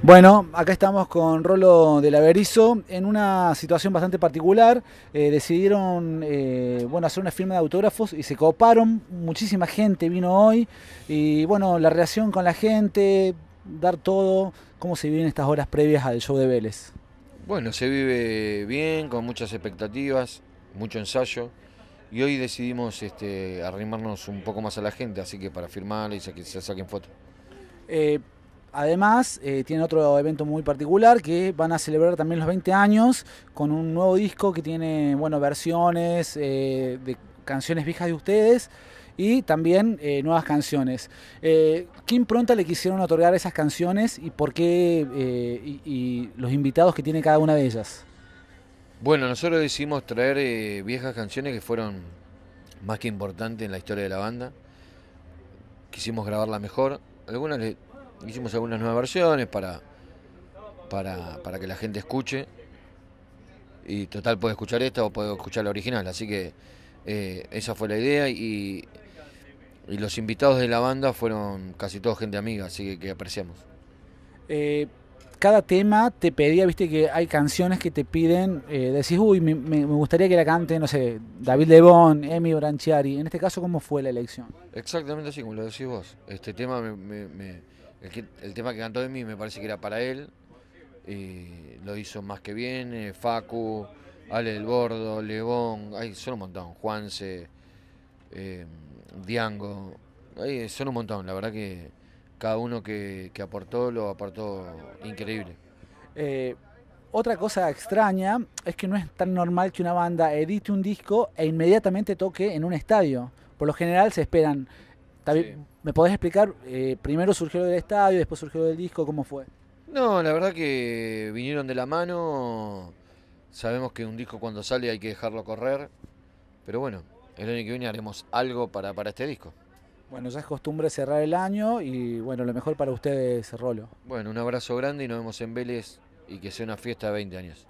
Bueno, acá estamos con Rolo la Verizo en una situación bastante particular. Eh, decidieron eh, bueno, hacer una firma de autógrafos y se coparon. Muchísima gente vino hoy. Y bueno, la reacción con la gente, dar todo, cómo se viven estas horas previas al show de Vélez. Bueno, se vive bien, con muchas expectativas, mucho ensayo. Y hoy decidimos este, arrimarnos un poco más a la gente, así que para firmar y que se saquen fotos. Eh, Además, eh, tiene otro evento muy particular que van a celebrar también los 20 años con un nuevo disco que tiene bueno, versiones eh, de canciones viejas de ustedes y también eh, nuevas canciones. ¿Qué impronta le quisieron otorgar esas canciones y por qué y, los invitados que tiene cada una de ellas? Bueno, nosotros decidimos traer viejas canciones que fueron más que importantes en la historia de la banda. Quisimos grabarla mejor. Algunas le Hicimos algunas nuevas versiones para, para, para que la gente escuche. Y total, puede escuchar esta o puede escuchar la original. Así que eh, esa fue la idea. Y, y, los invitados de la banda fueron casi todos gente amiga, así que, apreciamos. Eh, cada tema te pedía, viste que hay canciones que te piden, eh, decís, uy, me, gustaría que la cante, no sé, David Lebón, Emi Branchiari. En este caso, ¿cómo fue la elección? Exactamente así, como lo decís vos. Este tema me el, tema que cantó de mí me parece que era para él. y lo hizo más que bien. Eh, Facu, Ale del Bordo, León, hay son un montón. Juanse, eh, Diango. son un montón. La verdad que cada uno que, aportó lo aportó increíble. Eh, otra cosa extraña es que no es tan normal que una banda edite un disco e inmediatamente toque en un estadio. Por lo general se esperan. ¿Me podés explicar? Eh, primero surgió del estadio, después surgió del disco, ¿cómo fue? No, la verdad que vinieron de la mano. Sabemos que un disco cuando sale hay que dejarlo correr. Pero bueno, el año que viene haremos algo para, para este disco. Bueno, ya es costumbre cerrar el año y bueno, lo mejor para ustedes, Rolo. Bueno, un abrazo grande y nos vemos en Vélez y que sea una fiesta de 20 años.